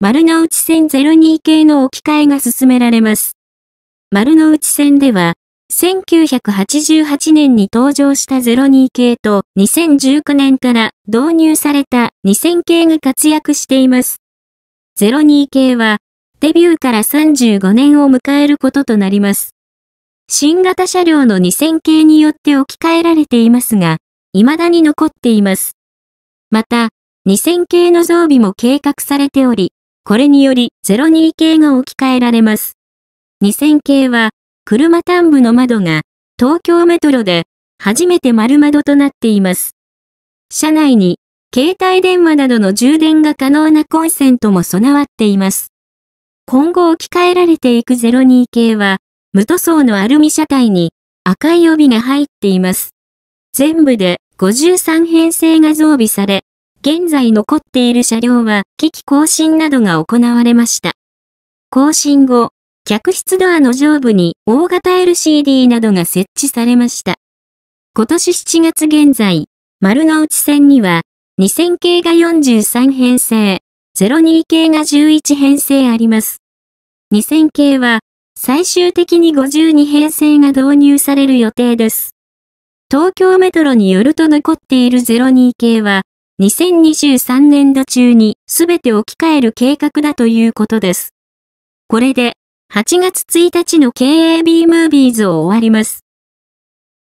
丸の内線02系の置き換えが進められます。丸の内線では、1988年に登場した02系と2019年から導入された2000系が活躍しています。02系は、デビューから35年を迎えることとなります。新型車両の2000系によって置き換えられていますが、未だに残っています。また、2000系の増備も計画されており、これにより02系が置き換えられます。2000系は、車端部の窓が、東京メトロで、初めて丸窓となっています。車内に、携帯電話などの充電が可能なコンセントも備わっています。今後置き換えられていく02系は、無塗装のアルミ車体に赤い帯が入っています。全部で53編成が増備され、現在残っている車両は機器更新などが行われました。更新後、客室ドアの上部に大型 LCD などが設置されました。今年7月現在、丸の内線には2000系が43編成、02系が11編成あります。2000系は最終的に52編成が導入される予定です。東京メトロによると残っている02系は2023年度中に全て置き換える計画だということです。これで8月1日の KAB ムービーズを終わります。